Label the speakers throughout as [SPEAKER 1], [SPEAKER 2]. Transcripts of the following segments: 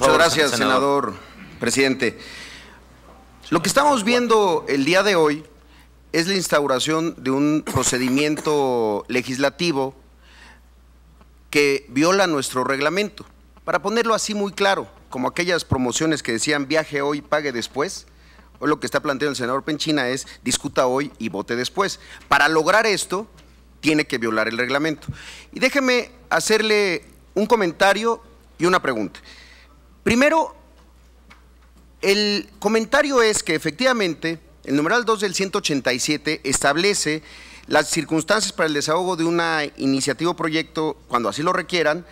[SPEAKER 1] Muchas gracias, senador. senador, presidente. Lo que estamos viendo el día de hoy es la instauración de un procedimiento legislativo que viola nuestro reglamento. Para ponerlo así muy claro, como aquellas promociones que decían viaje hoy, pague después, hoy lo que está planteando el senador Penchina es discuta hoy y vote después. Para lograr esto, tiene que violar el reglamento. Y déjeme hacerle un comentario y una pregunta. Primero, el comentario es que efectivamente el numeral 2 del 187 establece las circunstancias para el desahogo de una iniciativa o proyecto, cuando así lo requieran,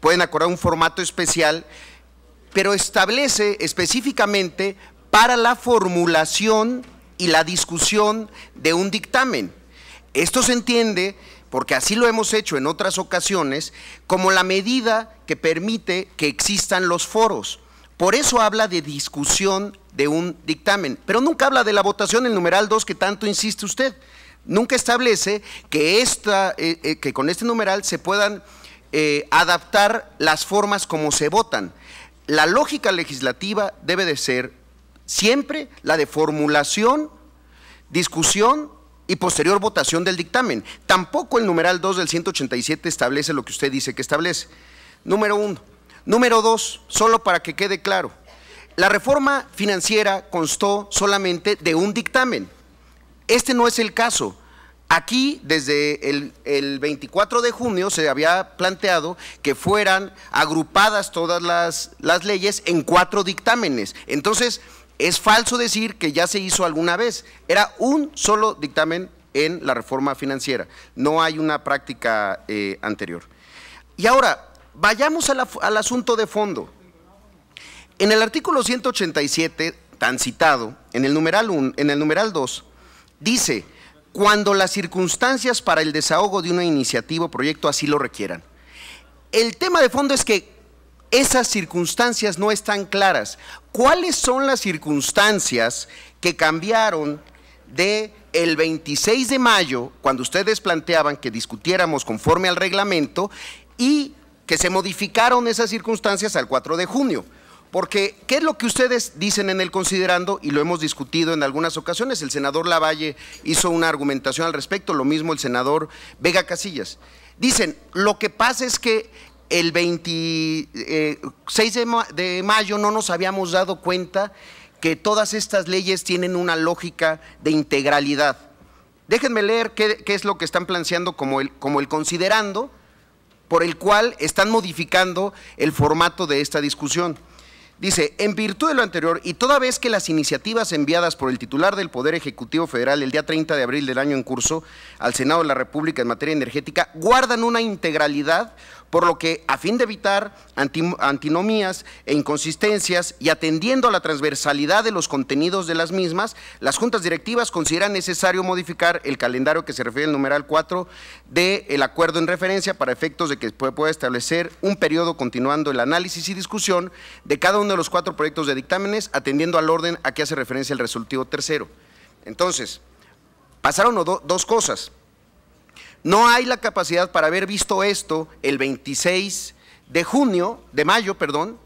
[SPEAKER 1] pueden acordar un formato especial, pero establece específicamente para la formulación y la discusión de un dictamen. Esto se entiende porque así lo hemos hecho en otras ocasiones, como la medida que permite que existan los foros. Por eso habla de discusión de un dictamen, pero nunca habla de la votación en numeral 2 que tanto insiste usted. Nunca establece que, esta, eh, eh, que con este numeral se puedan eh, adaptar las formas como se votan. La lógica legislativa debe de ser siempre la de formulación, discusión y posterior votación del dictamen. Tampoco el numeral 2 del 187 establece lo que usted dice que establece. Número uno. Número dos, solo para que quede claro, la reforma financiera constó solamente de un dictamen. Este no es el caso. Aquí, desde el, 24 de junio, se había planteado que fueran agrupadas todas las, las leyes en cuatro dictámenes. Entonces, es falso decir que ya se hizo alguna vez. Era un solo dictamen en la reforma financiera. No hay una práctica eh, anterior. Y ahora, vayamos al asunto de fondo. En el artículo 187, tan citado, en el numeral, en el numeral 2, dice, cuando las circunstancias para el desahogo de una iniciativa o proyecto así lo requieran. El tema de fondo es que esas circunstancias no están claras. ¿Cuáles son las circunstancias que cambiaron de el 26 de mayo, cuando ustedes planteaban que discutiéramos conforme al reglamento, y que se modificaron esas circunstancias al 4 de junio? Porque, ¿qué es lo que ustedes dicen en el considerando? Y lo hemos discutido en algunas ocasiones. El senador Lavalle hizo una argumentación al respecto, lo mismo el senador Vega Casillas. Dicen, lo que pasa es que el 26 eh, de, mayo no nos habíamos dado cuenta que todas estas leyes tienen una lógica de integralidad. Déjenme leer qué, es lo que están planteando como el, como el considerando, por el cual están modificando el formato de esta discusión. Dice, en virtud de lo anterior, y toda vez que las iniciativas enviadas por el titular del Poder Ejecutivo Federal el día 30 de abril del año en curso al Senado de la República en materia energética guardan una integralidad por lo que a fin de evitar antinomías e inconsistencias y atendiendo a la transversalidad de los contenidos de las mismas, las juntas directivas consideran necesario modificar el calendario que se refiere al numeral 4 del acuerdo en referencia para efectos de que pueda establecer un periodo continuando el análisis y discusión de cada uno de los cuatro proyectos de dictámenes, atendiendo al orden a que hace referencia el resultivo tercero. Entonces, pasaron dos cosas. No hay la capacidad para haber visto esto el 26 de junio, de mayo, perdón.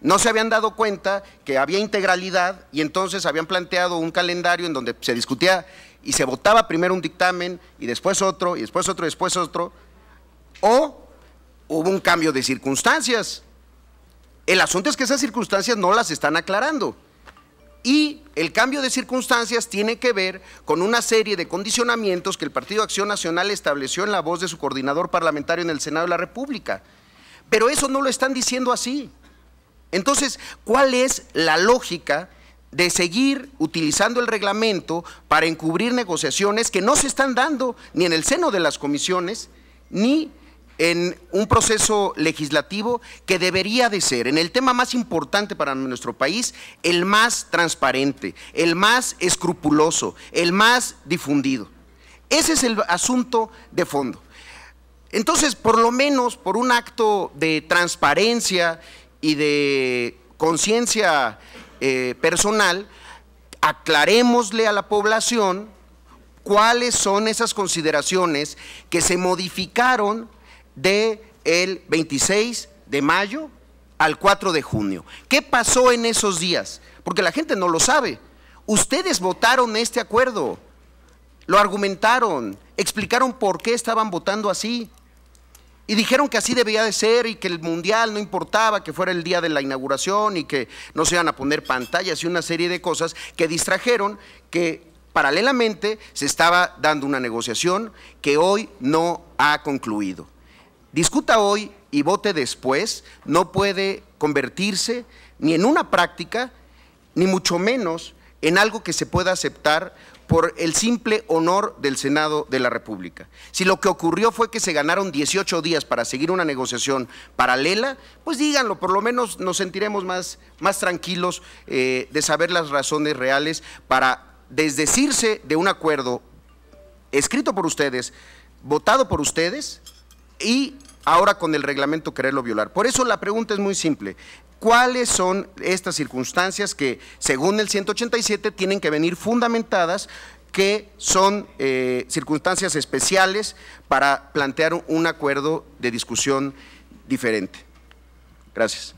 [SPEAKER 1] No se habían dado cuenta que había integralidad y entonces habían planteado un calendario en donde se discutía y se votaba primero un dictamen y después otro y después otro y después otro. O hubo un cambio de circunstancias. El asunto es que esas circunstancias no las están aclarando. Y el cambio de circunstancias tiene que ver con una serie de condicionamientos que el Partido Acción Nacional estableció en la voz de su coordinador parlamentario en el Senado de la República. Pero eso no lo están diciendo así. Entonces, ¿cuál es la lógica de seguir utilizando el reglamento para encubrir negociaciones que no se están dando ni en el seno de las comisiones, ni en un proceso legislativo que debería de ser, en el tema más importante para nuestro país, el más transparente, el más escrupuloso, el más difundido. Ese es el asunto de fondo. Entonces, por lo menos, por un acto de transparencia y de conciencia eh, personal, aclarémosle a la población cuáles son esas consideraciones que se modificaron de el 26 de mayo al 4 de junio. ¿Qué pasó en esos días? Porque la gente no lo sabe. Ustedes votaron este acuerdo, lo argumentaron, explicaron por qué estaban votando así y dijeron que así debía de ser y que el mundial no importaba, que fuera el día de la inauguración y que no se iban a poner pantallas y una serie de cosas que distrajeron que paralelamente se estaba dando una negociación que hoy no ha concluido discuta hoy y vote después no puede convertirse ni en una práctica, ni mucho menos en algo que se pueda aceptar por el simple honor del Senado de la República. Si lo que ocurrió fue que se ganaron 18 días para seguir una negociación paralela, pues díganlo, por lo menos nos sentiremos más, más tranquilos eh, de saber las razones reales para desdecirse de un acuerdo escrito por ustedes, votado por ustedes y ahora con el reglamento quererlo violar. Por eso la pregunta es muy simple. ¿Cuáles son estas circunstancias que, según el 187, tienen que venir fundamentadas que son eh, circunstancias especiales para plantear un acuerdo de discusión diferente. Gracias.